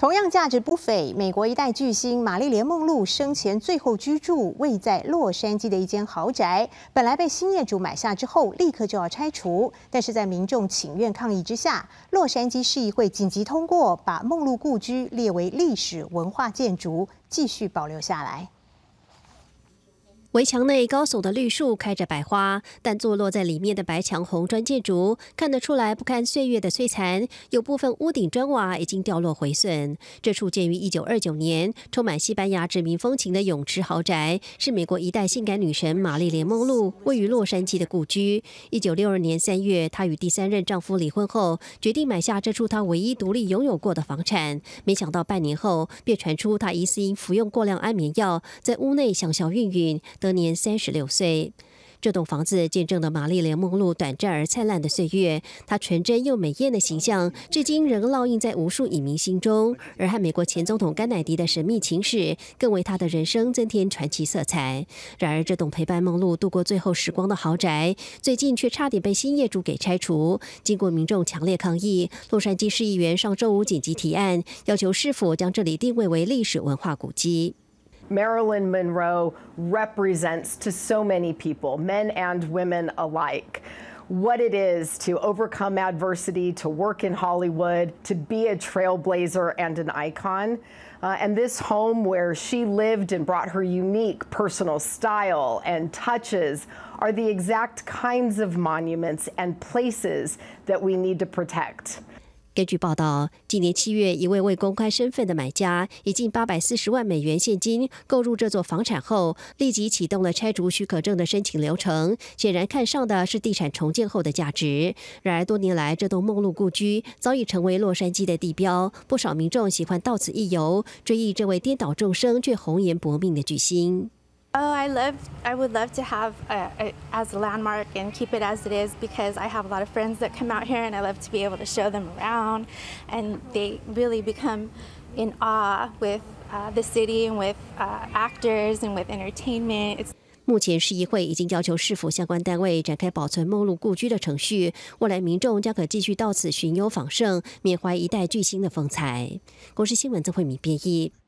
同样价值不菲，美国一代巨星玛丽莲·梦露生前最后居住位在洛杉矶的一间豪宅，本来被新业主买下之后，立刻就要拆除，但是在民众请愿抗议之下，洛杉矶市议会紧急通过，把梦露故居列为历史文化建筑，继续保留下来。围墙内高耸的绿树开着百花，但坐落在里面的白墙红砖建筑看得出来不堪岁月的摧残，有部分屋顶砖瓦已经掉落毁损。这处建于一九二九年、充满西班牙殖民风情的泳池豪宅，是美国一代性感女神玛丽莲·梦露位于洛杉矶的故居。一九六二年三月，她与第三任丈夫离婚后，决定买下这处她唯一独立拥有过的房产。没想到半年后，便传出她疑似因服用过量安眠药，在屋内想小孕孕。当年三十六岁，这栋房子见证了玛丽莲·梦露短暂而灿烂的岁月。她纯真又美艳的形象，至今仍烙印在无数影迷心中。而和美国前总统甘乃迪的神秘情史，更为她的人生增添传奇色彩。然而，这栋陪伴梦露度过最后时光的豪宅，最近却差点被新业主给拆除。经过民众强烈抗议，洛杉矶市议员上周五紧急提案，要求市府将这里定位为历史文化古迹。Marilyn Monroe represents to so many people, men and women alike. What it is to overcome adversity, to work in Hollywood, to be a trailblazer and an icon. Uh, and this home where she lived and brought her unique personal style and touches are the exact kinds of monuments and places that we need to protect. 根据报道，今年七月，一位未公开身份的买家以近八百四十万美元现金购入这座房产后，立即启动了拆除许可证的申请流程。显然，看上的是地产重建后的价值。然而，多年来，这栋梦露故居早已成为洛杉矶的地标，不少民众喜欢到此一游，追忆这位颠倒众生却红颜薄命的巨星。I love, I would love to have a, a, as a landmark and keep it as it is because I have a lot of friends that come out here and I love to be able to show them around and they really become in awe with uh, the city and with uh, actors and with entertainment. It's